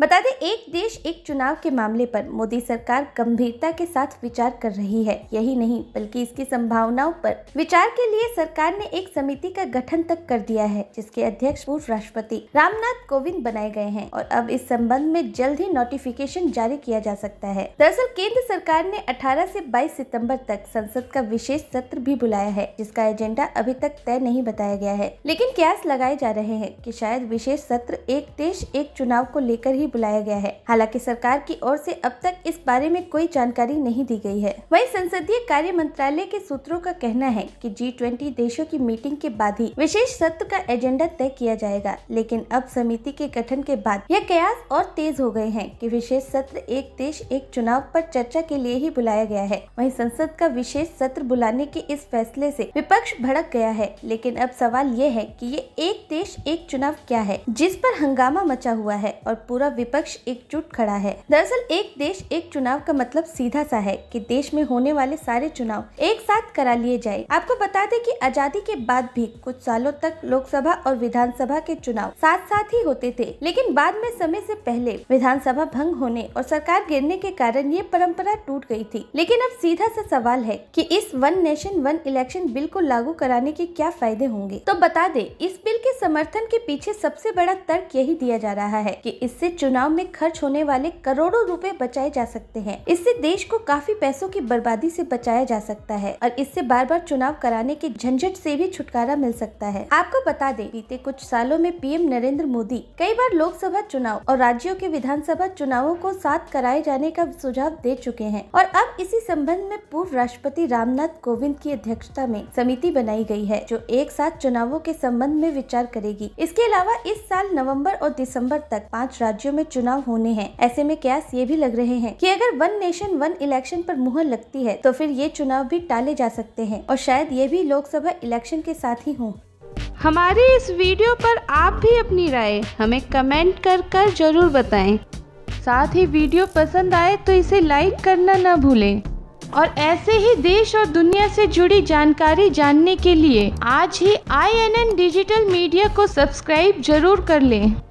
बता दें एक देश एक चुनाव के मामले पर मोदी सरकार गंभीरता के साथ विचार कर रही है यही नहीं बल्कि इसकी संभावनाओं पर विचार के लिए सरकार ने एक समिति का गठन तक कर दिया है जिसके अध्यक्ष पूर्व राष्ट्रपति रामनाथ कोविंद बनाए गए हैं और अब इस संबंध में जल्द ही नोटिफिकेशन जारी किया जा सकता है दरअसल केंद्र सरकार ने अठारह ऐसी बाईस सितम्बर तक संसद का विशेष सत्र भी बुलाया है जिसका एजेंडा अभी तक तय नहीं बताया गया है लेकिन क्यास लगाए जा रहे हैं की शायद विशेष सत्र एक देश एक चुनाव को लेकर ही बुलाया गया है हालांकि सरकार की ओर से अब तक इस बारे में कोई जानकारी नहीं दी गई है वहीं संसदीय कार्य मंत्रालय के सूत्रों का कहना है कि जी ट्वेंटी देशों की मीटिंग के बाद ही विशेष सत्र का एजेंडा तय किया जाएगा लेकिन अब समिति के गठन के बाद यह कयास और तेज हो गए हैं कि विशेष सत्र एक देश एक चुनाव पर चर्चा के लिए ही बुलाया गया है वहीं संसद का विशेष सत्र बुलाने के इस फैसले से विपक्ष भड़क गया है लेकिन अब सवाल ये है कि ये एक देश एक चुनाव क्या है जिस पर हंगामा मचा हुआ है और पूरा विपक्ष एकजुट खड़ा है दरअसल एक देश एक चुनाव का मतलब सीधा सा है कि देश में होने वाले सारे चुनाव एक साथ करा लिए जाए आपको बता दें कि आजादी के बाद भी कुछ सालों तक लोकसभा और विधानसभा के चुनाव साथ साथ ही होते थे लेकिन बाद में समय से पहले विधानसभा भंग होने और सरकार गिरने के कारण ये परंपरा टूट गई थी लेकिन अब सीधा सा सवाल है कि इस one nation one election bill को लागू कराने के क्या फायदे होंगे तो बता दे इस बिल के समर्थन के पीछे सबसे बड़ा तर्क यही दिया जा रहा है की इससे चुनाव में खर्च होने वाले करोड़ों रुपए बचाए जा सकते हैं इससे देश को काफी पैसों की बर्बादी से बचाया जा सकता है और इससे बार बार चुनाव कराने के झंझट से भी छुटकारा मिल सकता है आपको बता दें बीते कुछ सालों में पीएम नरेंद्र मोदी कई बार लोकसभा चुनाव और राज्यों के विधानसभा चुनावों को साथ कराए जाने का सुझाव दे चुके हैं और अब इसी संबंध में पूर्व राष्ट्रपति रामनाथ कोविंद की अध्यक्षता में समिति बनाई गई है जो एक साथ चुनावों के संबंध में विचार करेगी इसके अलावा इस साल नवम्बर और दिसम्बर तक पाँच राज्यों में में चुनाव होने हैं ऐसे में क्या ये भी लग रहे हैं कि अगर वन नेशन वन इलेक्शन पर मुहर लगती है तो फिर ये चुनाव भी टाले जा सकते हैं और शायद ये भी लोकसभा इलेक्शन के साथ ही हों हमारे इस वीडियो पर आप भी अपनी राय हमें कमेंट कर कर जरूर बताएं। साथ ही वीडियो पसंद आए तो इसे लाइक करना न भूलें और ऐसे ही देश और दुनिया से जुड़ी जानकारी जानने के लिए आज ही आई डिजिटल मीडिया को सब्सक्राइब जरूर कर लें